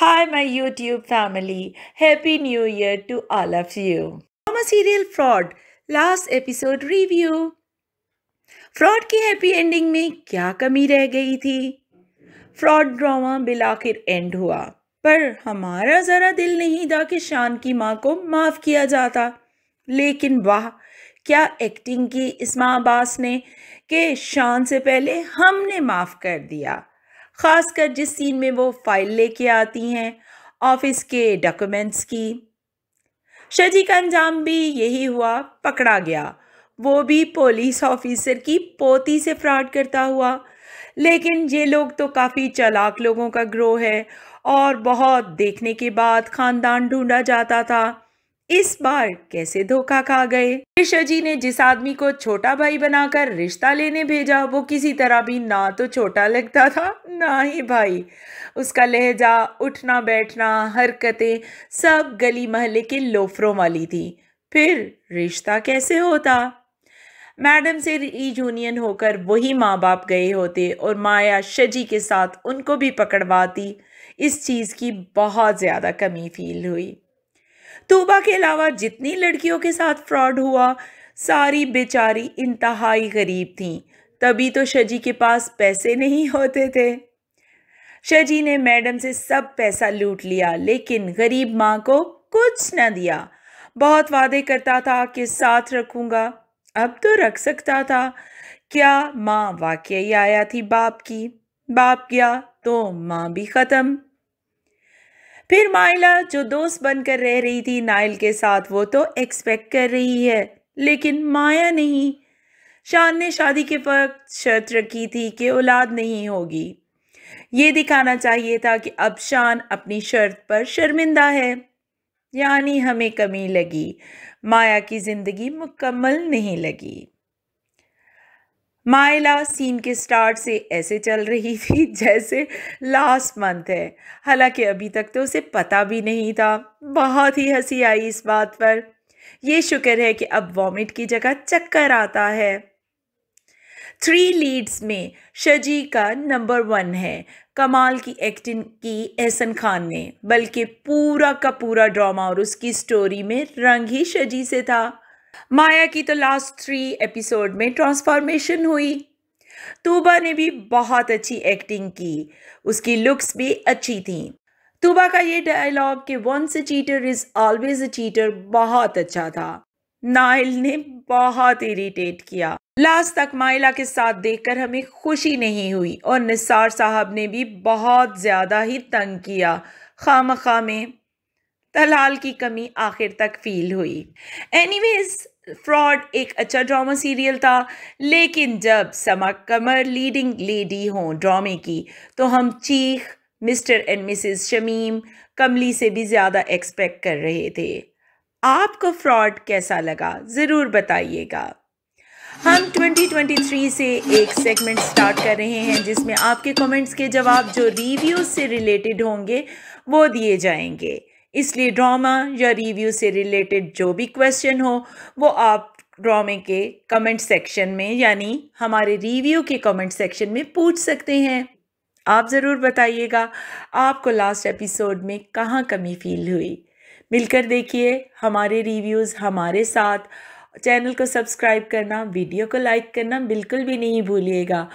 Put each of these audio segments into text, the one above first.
Hi, my YouTube family. Happy New Year to all of you. Drama Serial Fraud Last Episode Review fraud की happy ending में क्या कमी रह गई थी फ्रॉड ड्रामा बिलाखिर एंड हुआ पर हमारा ज़रा दिल नहीं था कि शान की माँ को माफ़ किया जाता लेकिन वाह क्या एक्टिंग की इसमा अब्बास ने के शान से पहले हमने माफ़ कर दिया ख़ासकर जिस सीन में वो फाइल लेके आती हैं ऑफिस के डॉक्यूमेंट्स की शजी का अंजाम भी यही हुआ पकड़ा गया वो भी पुलिस ऑफिसर की पोती से फ्रॉड करता हुआ लेकिन ये लोग तो काफ़ी चालाक लोगों का ग्रोह है और बहुत देखने के बाद ख़ानदान ढूंढा जाता था इस बार कैसे धोखा खा गए जी ने जिस आदमी को छोटा भाई बनाकर रिश्ता लेने भेजा वो किसी तरह भी ना तो छोटा लगता था ना ही भाई उसका लहजा उठना बैठना हरकतें सब गली महल्ले के लोफरों वाली थी फिर रिश्ता कैसे होता मैडम से रीजूनियन होकर वही माँ बाप गए होते और माया शजी के साथ उनको भी पकड़वाती इस चीज़ की बहुत ज़्यादा कमी फील हुई तोबा के अलावा जितनी लड़कियों के साथ फ्रॉड हुआ सारी बेचारी इंतहाई गरीब थी तभी तो शजी के पास पैसे नहीं होते थे शजी ने मैडम से सब पैसा लूट लिया लेकिन गरीब माँ को कुछ न दिया बहुत वादे करता था कि साथ रखूँगा अब तो रख सकता था क्या माँ वाकई आया थी बाप की बाप गया तो माँ भी ख़त्म फिर माइला जो दोस्त बनकर रह रही थी नायल के साथ वो तो एक्सपेक्ट कर रही है लेकिन माया नहीं शान ने शादी के वक्त शर्त रखी थी कि औलाद नहीं होगी ये दिखाना चाहिए था कि अब शान अपनी शर्त पर शर्मिंदा है यानी हमें कमी लगी माया की ज़िंदगी मुकम्मल नहीं लगी माइला सीन के स्टार्ट से ऐसे चल रही थी जैसे लास्ट मंथ है हालांकि अभी तक तो उसे पता भी नहीं था बहुत ही हंसी आई इस बात पर ये शुक्र है कि अब वॉमिट की जगह चक्कर आता है थ्री लीड्स में शजी का नंबर वन है कमाल की एक्टिंग की एहसन खान ने बल्कि पूरा का पूरा ड्रामा और उसकी स्टोरी में रंग ही शजी से था माया की तो लास्ट थ्री एपिसोड में ट्रांसफॉर्मेशन हुई तूबा ने भी बहुत अच्छी एक्टिंग की उसकी लुक्स भी अच्छी थी तूबा का ये डायलॉग कि once a cheater is always a cheater बहुत अच्छा था नाइल ने बहुत इरिटेट किया लास्ट तक माइला के साथ देखकर हमें खुशी नहीं हुई और निसार साहब ने भी बहुत ज़्यादा ही तंग किया खाम खा में तलाल की कमी आखिर तक फील हुई एनीवेज फ्रॉड एक अच्छा ड्रामा सीरियल था लेकिन जब समा कमर लीडिंग लेडी हों ड्रामे की तो हम चीख मिस्टर एंड मिसेस शमीम कमली से भी ज़्यादा एक्सपेक्ट कर रहे थे आपको फ्रॉड कैसा लगा ज़रूर बताइएगा हम 2023 से एक सेगमेंट स्टार्ट कर रहे हैं जिसमें आपके कमेंट्स के जवाब जो रिव्यूज से रिलेटेड होंगे वो दिए जाएंगे इसलिए ड्रामा या रिव्यू से रिलेटेड जो भी क्वेश्चन हो वो आप ड्रामे के कमेंट सेक्शन में यानी हमारे रिव्यू के कमेंट सेक्शन में पूछ सकते हैं आप ज़रूर बताइएगा आपको लास्ट एपिसोड में कहाँ कमी फील हुई मिलकर देखिए हमारे रिव्यूज़ हमारे साथ चैनल को सब्सक्राइब करना वीडियो को लाइक करना बिल्कुल भी नहीं भूलिएगा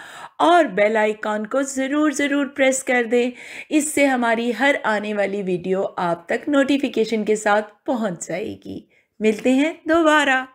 और बेल आइकॉन को ज़रूर ज़रूर प्रेस कर दें इससे हमारी हर आने वाली वीडियो आप तक नोटिफिकेशन के साथ पहुंच जाएगी मिलते हैं दोबारा